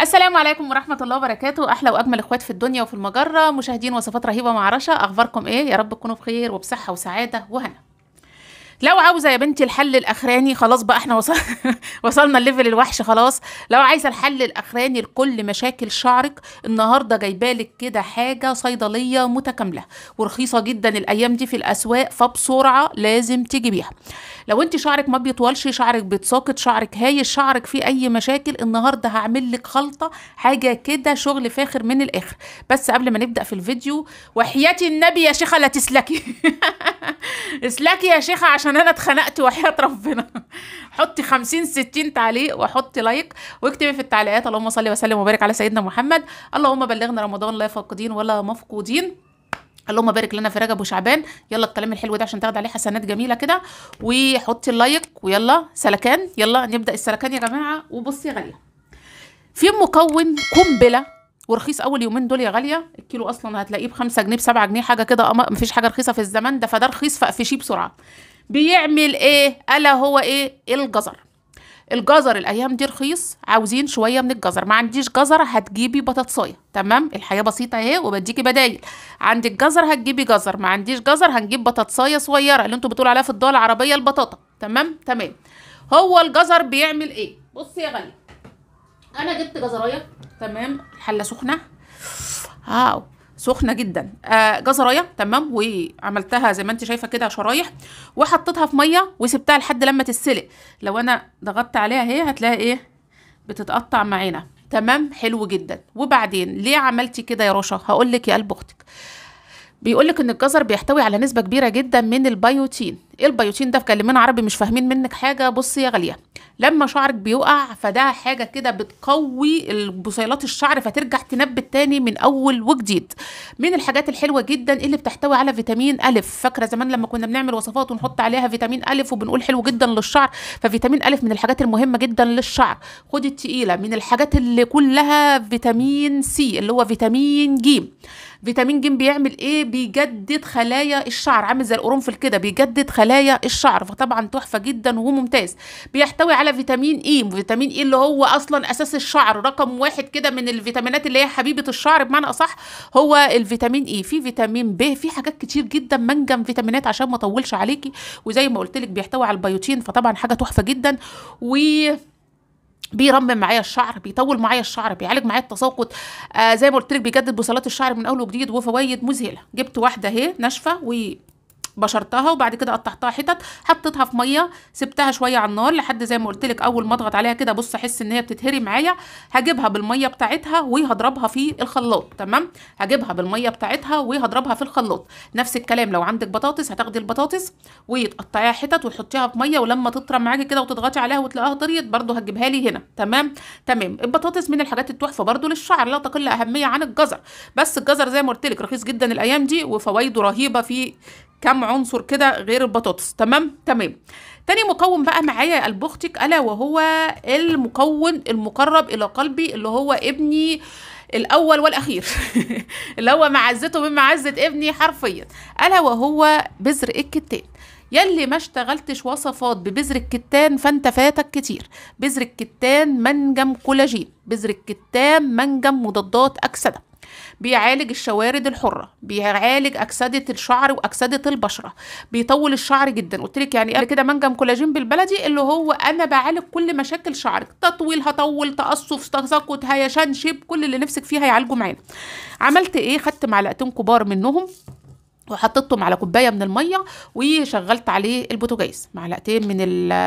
السلام عليكم ورحمة الله وبركاته أحلى وأجمل إخوات في الدنيا وفي المجرة مشاهدين وصفات رهيبة مع رشا أخباركم إيه يا رب تكونوا بخير وبصحة وسعادة وهنا لو عاوزه يا بنتي الحل الاخراني خلاص بقى احنا وصل وصلنا الليفل الوحش خلاص لو عايزه الحل الاخراني لكل مشاكل شعرك النهارده جايبالك كده حاجه صيدليه متكامله ورخيصه جدا الايام دي في الاسواق فبسرعه لازم تيجي بيها لو انت شعرك ما بيطولش شعرك بيتساقط شعرك هايل شعرك فيه اي مشاكل النهارده هعمل لك خلطه حاجه كده شغل فاخر من الاخر بس قبل ما نبدا في الفيديو وحياتي النبي يا شيخه لا تسلكي اسلكي يا شيخه عشان عشان انا اتخنقت وحياة ربنا حطي 50 60 تعليق وحطي لايك واكتبي في التعليقات اللهم صل وسلم وبارك على سيدنا محمد اللهم بلغنا رمضان لا فاقدين ولا مفقودين اللهم بارك لنا في رجب وشعبان يلا الكلام الحلو ده عشان تاخد عليه حسنات جميله كده وحطي اللايك ويلا سلكان يلا نبدا السلكان يا جماعه وبصي يا غاليه في مكون قنبله ورخيص اول يومين دول يا غاليه الكيلو اصلا هتلاقيه ب 5 جنيه ب 7 جنيه حاجه كده مفيش حاجه رخيصه في الزمان ده فده رخيص فاقفشيه بسرعه بيعمل ايه الا هو ايه الجزر الجزر الايام دي رخيص عاوزين شويه من الجزر ما عنديش جزر هتجيبي بطاطسايه تمام الحياه بسيطه اهي وبديكي بدايل عندك جزر هتجيبي جزر ما عنديش جزر هنجيب بطاطسايه صغيره اللي انتوا بتقولوا عليها في الدول العربيه البطاطا تمام تمام هو الجزر بيعمل ايه بصي يا غاليه انا جبت جزرايه تمام الحله سخنه اه سخنه جدا آه جزرايه تمام وعملتها زي ما انت شايفه كده شرايح وحطيتها في ميه وسبتها لحد لما تتسلق لو انا ضغطت عليها اهي هتلاقي ايه بتتقطع معانا تمام حلو جدا وبعدين ليه عملتي كده يا رشا هقول لك يا قلب اختك بيقول لك ان الجزر بيحتوي على نسبه كبيره جدا من البيوتين ايه البيوتين ده في كلمنا عربي مش فاهمين منك حاجه بص يا غاليه لما شعرك بيقع فده حاجه كده بتقوي البصيلات الشعر فترجع تنبت تاني من اول وجديد من الحاجات الحلوه جدا اللي بتحتوي على فيتامين الف فاكره زمان لما كنا بنعمل وصفات ونحط عليها فيتامين الف وبنقول حلو جدا للشعر ففيتامين الف من الحاجات المهمه جدا للشعر خدي التقيله من الحاجات اللي كلها فيتامين سي اللي هو فيتامين جيم فيتامين ج بيعمل ايه بيجدد خلايا الشعر عامل زي القرنفل كده بيجدد خلايا الشعر فطبعا تحفه جدا وممتاز بيحتوي على فيتامين اي فيتامين اي اللي هو اصلا اساس الشعر رقم واحد كده من الفيتامينات اللي هي حبيبه الشعر بمعنى اصح هو الفيتامين اي في فيتامين ب في حاجات كتير جدا منجم فيتامينات عشان ما اطولش عليكي وزي ما قلت لك بيحتوي على البيوتين فطبعا حاجه تحفه جدا و بيرمم معايا الشعر بيطول معايا الشعر بيعالج معايا التساقط آه زي ما قلت لك بيجدد بصلات الشعر من اول وجديد وفوائد مذهله جبت واحده اهي ناشفه بشرتها وبعد كده قطعتها حتت حطيتها في ميه سبتها شويه على النار لحد زي ما قلت لك اول ما اضغط عليها كده بص احس ان هي بتتهري معايا هجيبها بالميه بتاعتها وهضربها في الخلاط تمام هجيبها بالميه بتاعتها وهضربها في الخلاط نفس الكلام لو عندك بطاطس هتاخدي البطاطس وتقطعيها حتت وتحطيها في ميه ولما تطرى معاكي كده وتضغطي عليها وتلاقيها طريت برده هتجيبها لي هنا تمام تمام البطاطس من الحاجات التحفه برده للشعر لا تقل اهميه عن الجزر بس الجزر زي ما قلت لك رخيص جدا الايام دي وفوائده رهيبه في كم عنصر كده غير البطاطس تمام تمام تاني مكون بقى معايا البختك الا وهو المكون المقرب الى قلبي اللي هو ابني الاول والاخير اللي هو معزته من معزه ابني حرفيا الا وهو بذر الكتان يلي ما اشتغلتش وصفات ببذر الكتان فانت فاتك كتير بذر الكتان منجم كولاجين بذر الكتان منجم مضادات اكسده بيعالج الشوارد الحره بيعالج اكسده الشعر واكسده البشره بيطول الشعر جدا قلت لك يعني قبل كده منجم كولاجين بالبلدي اللي هو انا بعالج كل مشاكل شعرك تطويل هطول تقصف تساقط شيب كل اللي نفسك فيها هيعالجه معانا عملت ايه خدت معلقتين كبار منهم وحطيتهم على كوبايه من الميه وشغلت عليه البوتاجاز معلقتين من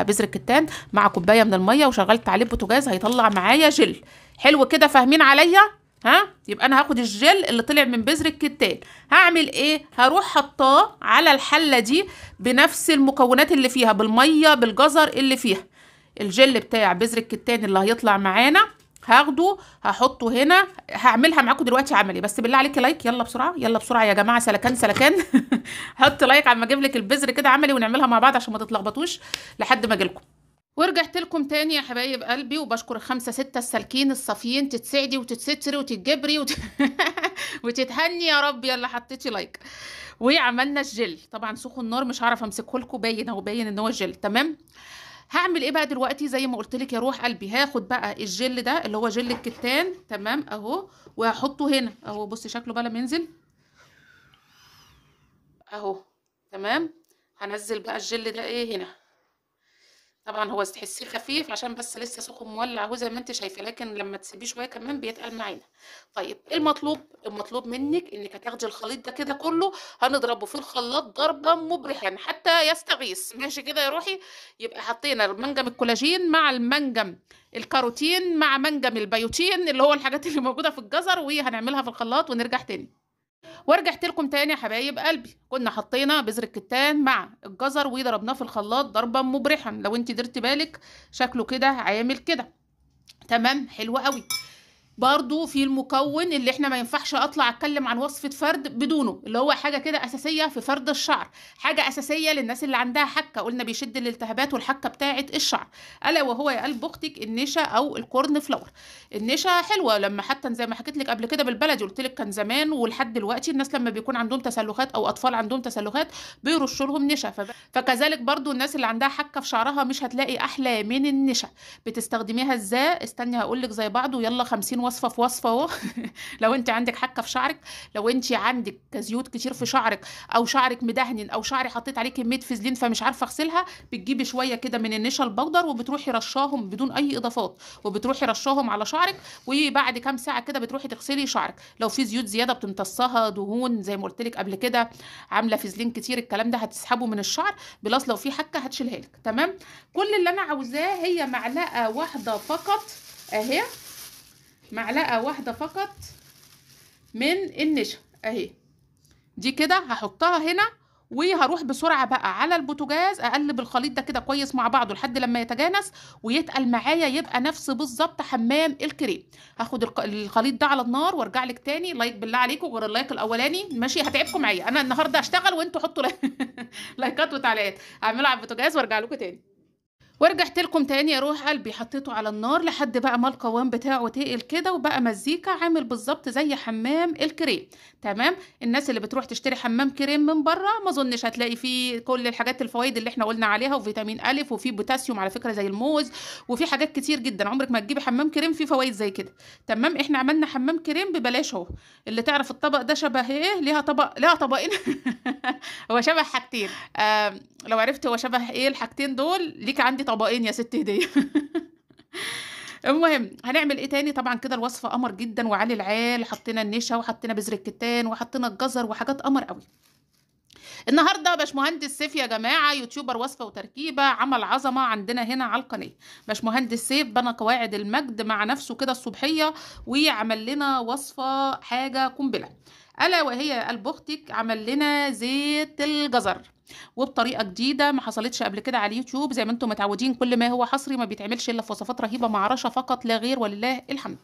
بذر الكتان مع كوبايه من الميه وشغلت عليه البوتاجاز هيطلع معايا جل حلو كده فاهمين عليا ها يبقى انا هاخد الجل اللي طلع من بذر الكتان هعمل ايه هروح حطاه على الحله دي بنفس المكونات اللي فيها بالميه بالجزر اللي فيها الجل بتاع بذر الكتان اللي هيطلع معانا هاخده هحطه هنا هعملها معاكم دلوقتي عملي بس بالله عليك لايك يلا بسرعه يلا بسرعه يا جماعه سلكان سلكان حط لايك على ما اجيب لك البذر كده عملي ونعملها مع بعض عشان ما تتلخبطوش لحد ما اجي لكم ورجعت لكم تاني يا حبايب قلبي وبشكر خمسة ستة السالكين الصافيين تتسعدي وتتستري وتتجبري وت... وتتهني يا رب يلا حطيتي لايك وعملنا الجل طبعا سوخ النار مش هعرف امسكه لكم باين اهو باين ان هو جل تمام هعمل ايه بقى دلوقتي زي ما قلت لك يا روح قلبي هاخد بقى الجل ده اللي هو جل الكتان تمام اهو وهحطه هنا اهو بصي شكله بقى لما ينزل اهو تمام هنزل بقى الجل ده ايه هنا طبعًا هو تحسيه خفيف عشان بس لسه سخن مولّع أهو زي ما أنتِ شايفة، لكن لمّا تسيبيه شوية كمان بيتقل معانا. طيب إيه المطلوب؟ المطلوب منِّك إنِّك هتاخدي الخليط ده كده كلّه هنضربه في الخلاط ضربًا مُبرحًا حتى يستغيث، ماشي كده يا روحي؟ يبقى حطينا المنجم الكولاجين مع المنجم الكاروتين مع منجم البيوتين، اللي هو الحاجات اللي موجودة في الجزر، وهنعملها في الخلاط ونرجع تاني. ورجعت لكم تاني يا حبايب قلبي كنا حطينا بذر الكتان مع الجزر وضربناه في الخلاط ضربا مبرحا لو انت درت بالك شكله كده عامل كده تمام حلو قوي برضو في المكون اللي احنا ما ينفعش اطلع اتكلم عن وصفة فرد بدونه اللي هو حاجة كده اساسية في فرد الشعر حاجة اساسية للناس اللي عندها حكة قلنا بيشد الالتهابات والحكة بتاعة الشعر الا وهو يا قلب اختك النشا او الكورن فلور النشا حلوة لما حتى زي ما حكيت لك قبل كده بالبلدي قلت لك كان زمان ولحد دلوقتي الناس لما بيكون عندهم تسلخات او اطفال عندهم تسلخات بيرشوا لهم نشا فب... فكذلك برضو الناس اللي عندها حكة في شعرها مش هتلاقي احلى من النشا بتستخدميها ازاي استني هقول لك زي بعضه يلا 50 وصفه في وصفه اهو لو انت عندك حكه في شعرك لو انت عندك زيوت كتير في شعرك او شعرك مدهن او شعري حطيت عليه كميه فازلين فمش عارفه اغسلها بتجيبي شويه كده من النشا البودر وبتروحي رشاهم بدون اي اضافات وبتروحي رشاهم على شعرك وبعد كام ساعه كده بتروحي تغسلي شعرك لو في زيوت زياده بتمتصها دهون زي ما قلت لك قبل كده عامله فازلين كتير الكلام ده هتسحبه من الشعر بلس لو في حكه هتشيلها لك تمام كل اللي انا عاوزاه هي معلقه واحده فقط اهي معلقة واحدة فقط من النشا اهي دي كده هحطها هنا وهروح بسرعة بقى على البوتاجاز اقلب الخليط ده كده كويس مع بعضه لحد لما يتجانس ويتقل معايا يبقى نفس بالظبط حمام الكريم هاخد الخليط ده على النار وارجع لك تاني لايك بالله عليكم غير اللايك الاولاني ماشي هتعبكم معايا انا النهارده هشتغل وانتوا حطوا لايكات وتعليقات هعمله على البوتاجاز وارجع لكم تاني ورجعت لكم تاني اروح قلبي حطيته على النار لحد بقى ما القوام بتاعه تقل كده وبقى مزيكا عامل بالظبط زي حمام الكريم تمام الناس اللي بتروح تشتري حمام كريم من بره ما اظنش هتلاقي فيه كل الحاجات الفوائد اللي احنا قلنا عليها وفيتامين الف وفي بوتاسيوم على فكره زي الموز وفي حاجات كتير جدا عمرك ما تجيبي حمام كريم فيه فوائد زي كده تمام احنا عملنا حمام كريم ببلاش اهو اللي تعرف الطبق ده شبه ايه ليها طبق ليها طبقين هو شبه حاجتين آه لو عرفت هو شبه ايه الحاجتين دول ليك عندي طبقين يا ست هديه المهم هنعمل ايه تاني طبعا كده الوصفه قمر جدا وعلي العال حطينا النشا وحطينا بذر الكتان وحطينا الجزر وحاجات قمر قوي النهارده باشمهندس سيف يا جماعه يوتيوبر وصفه وتركيبه عمل عظمه عندنا هنا على القناه باشمهندس سيف بنى قواعد المجد مع نفسه كده الصبحيه وعمل لنا وصفه حاجه قنبله ألا وهي البختك عمل لنا زيت الجزر وبطريقه جديده ما حصلتش قبل كده على اليوتيوب زي ما انتم متعودين كل ما هو حصري ما بيتعملش الا في وصفات رهيبه مع رشا فقط لا غير ولله الحمد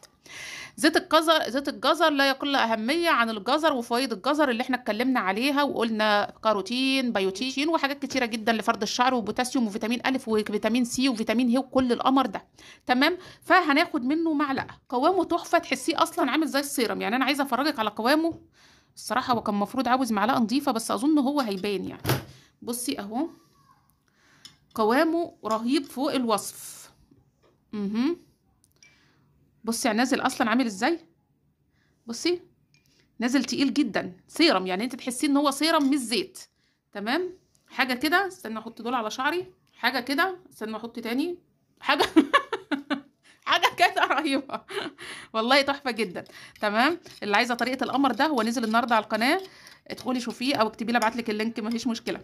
زيت الجزر زيت الجزر لا يقل اهميه عن الجزر وفوائد الجزر اللي احنا اتكلمنا عليها وقلنا كاروتين بيوتين وحاجات كتيره جدا لفرد الشعر وبوتاسيوم وفيتامين الف وفيتامين سي وفيتامين هي وكل القمر ده تمام فهناخد منه معلقه قوامه تحفه تحسيه اصلا عامل زي السيرم يعني انا عايزه افرجك على قوامه الصراحه هو كان المفروض عاوز معلقه نظيفه بس اظن هو هيبان يعني بصي اهو قوامه رهيب فوق الوصف مه. بصي يعني نازل اصلا عامل ازاي بصي نازل تقيل جدا سيرم يعني انت تحسيه ان هو سيرم مش زيت تمام حاجه كده استنى احط دول على شعري حاجه كده استنى احط تاني حاجه حاجه كده رهيبه والله تحفه جدا تمام اللي عايزه طريقه القمر ده هو نزل النهارده على القناه ادخلي شوفيه او اكتبي لي ابعت لك اللينك مفيش مشكله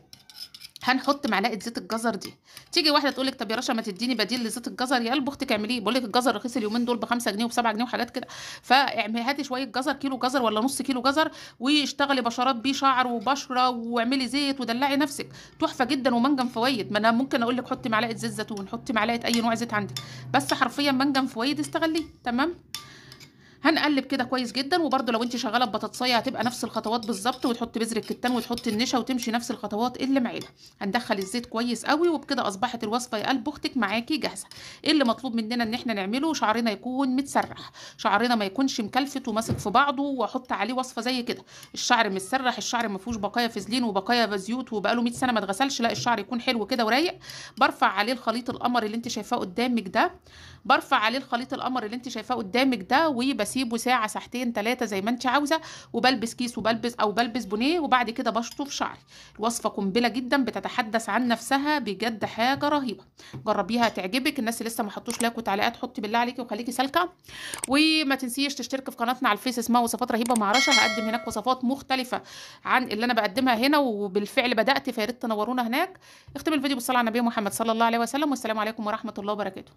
هنحط معلقه زيت الجزر دي تيجي واحده تقول لك طب يا رشا ما تديني بديل لزيت الجزر يا اختك اعمليه بقول لك الجزر رخيص اليومين دول ب 5 جنيه وب 7 جنيه وحاجات كده فاعملي هاتي شويه جزر كيلو جزر ولا نص كيلو جزر واشتغلي بشرات بيه شعر وبشره واعملي زيت ودلعي نفسك تحفه جدا ومنجم فوائد ما انا ممكن اقول لك حطي معلقه زيت زيتون حطي معلقه اي نوع زيت عندك بس حرفيا منجم فوائد استغليه تمام هنقلب كده كويس جدا وبرده لو انت شغاله ببطاطسايه هتبقى نفس الخطوات بالظبط وتحط بذر الكتان وتحط النشا وتمشي نفس الخطوات اللي معانا هندخل الزيت كويس قوي وبكده اصبحت الوصفه يا قلب اختك معاكي جاهزه ايه اللي مطلوب مننا ان احنا نعمله شعرنا يكون متسرح شعرنا ما يكونش مكلفت وماسك في بعضه واحط عليه وصفه زي كده الشعر متسرح الشعر ما فيهوش بقايا فازلين وبقايا زيوت وبقاله 100 سنه ما اتغسلش لا الشعر يكون حلو كده ورايق برفع عليه الخليط القمر اللي انت شايفاه قدامك ده برفع عليه الخليط القمر اللي انت شايفاه قدامك ده وبس بسيبه ساعه ساعتين ثلاثه زي ما انت عاوزه وبلبس كيس وبلبس او بلبس بونيه وبعد كده بشطف شعري الوصفه قنبله جدا بتتحدث عن نفسها بجد حاجه رهيبه جربيها هتعجبك الناس اللي لسه ما حطوش لايك وتعليقات حطي بالله عليكي وخليكي سالكه وما تنسيش تشتركي في قناتنا على الفيس اسمها وصفات رهيبه مع رشا هقدم هناك وصفات مختلفه عن اللي انا بقدمها هنا وبالفعل بدات فيا ريت تنورونا هناك اختم الفيديو بالصلاه على النبي محمد صلى الله عليه وسلم والسلام عليكم ورحمه الله وبركاته